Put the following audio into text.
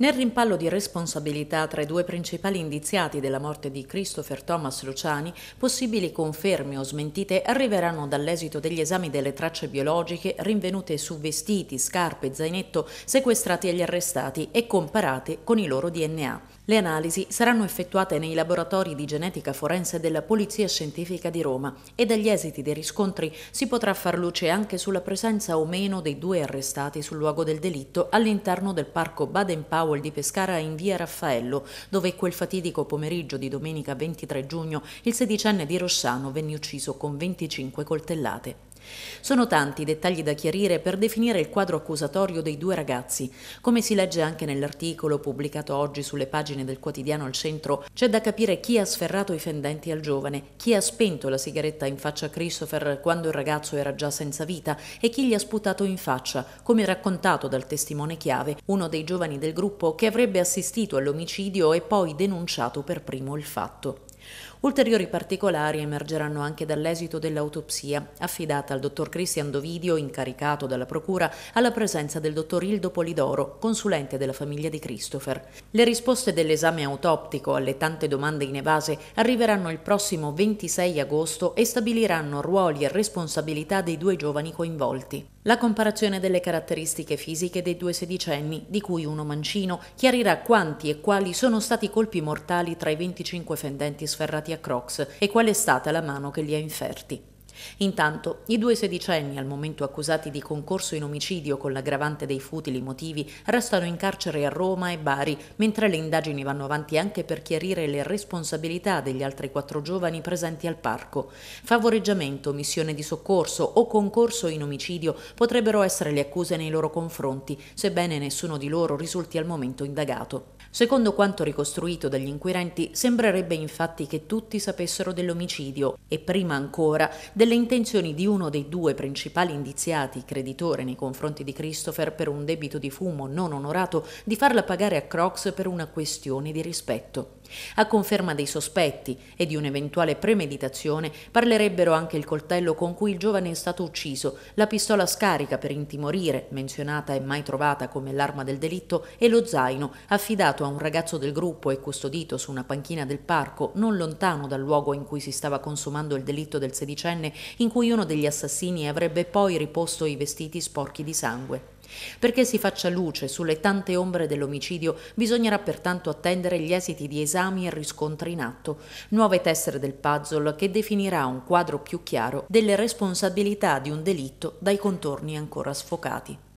Nel rimpallo di responsabilità tra i due principali indiziati della morte di Christopher Thomas Luciani, possibili conferme o smentite arriveranno dall'esito degli esami delle tracce biologiche rinvenute su vestiti, scarpe, e zainetto sequestrati agli arrestati e comparate con i loro DNA. Le analisi saranno effettuate nei laboratori di genetica forense della Polizia Scientifica di Roma e dagli esiti dei riscontri si potrà far luce anche sulla presenza o meno dei due arrestati sul luogo del delitto all'interno del parco Baden-Powell Powell di Pescara in via Raffaello, dove quel fatidico pomeriggio di domenica 23 giugno il sedicenne di Rossano venne ucciso con 25 coltellate. Sono tanti i dettagli da chiarire per definire il quadro accusatorio dei due ragazzi. Come si legge anche nell'articolo pubblicato oggi sulle pagine del quotidiano al centro, c'è da capire chi ha sferrato i fendenti al giovane, chi ha spento la sigaretta in faccia a Christopher quando il ragazzo era già senza vita e chi gli ha sputato in faccia, come raccontato dal testimone chiave, uno dei giovani del gruppo che avrebbe assistito all'omicidio e poi denunciato per primo il fatto. Ulteriori particolari emergeranno anche dall'esito dell'autopsia, affidata al dottor Cristian Dovidio, incaricato dalla Procura, alla presenza del dottor Ildo Polidoro, consulente della famiglia di Christopher. Le risposte dell'esame autoptico alle tante domande in evase arriveranno il prossimo 26 agosto e stabiliranno ruoli e responsabilità dei due giovani coinvolti. La comparazione delle caratteristiche fisiche dei due sedicenni, di cui uno mancino, chiarirà quanti e quali sono stati i colpi mortali tra i 25 fendenti sferrati a Crocs e qual è stata la mano che li ha inferti. Intanto, i due sedicenni, al momento accusati di concorso in omicidio con l'aggravante dei futili motivi, restano in carcere a Roma e Bari, mentre le indagini vanno avanti anche per chiarire le responsabilità degli altri quattro giovani presenti al parco. Favoreggiamento, missione di soccorso o concorso in omicidio potrebbero essere le accuse nei loro confronti, sebbene nessuno di loro risulti al momento indagato. Secondo quanto ricostruito dagli inquirenti, sembrerebbe infatti che tutti sapessero dell'omicidio e prima ancora delle delle intenzioni di uno dei due principali indiziati creditore nei confronti di Christopher per un debito di fumo non onorato di farla pagare a Crocs per una questione di rispetto. A conferma dei sospetti e di un'eventuale premeditazione parlerebbero anche il coltello con cui il giovane è stato ucciso, la pistola scarica per intimorire, menzionata e mai trovata come l'arma del delitto, e lo zaino, affidato a un ragazzo del gruppo e custodito su una panchina del parco, non lontano dal luogo in cui si stava consumando il delitto del sedicenne, in cui uno degli assassini avrebbe poi riposto i vestiti sporchi di sangue. Perché si faccia luce sulle tante ombre dell'omicidio, bisognerà pertanto attendere gli esiti di esami e riscontri in atto, nuove tessere del puzzle che definirà un quadro più chiaro delle responsabilità di un delitto dai contorni ancora sfocati.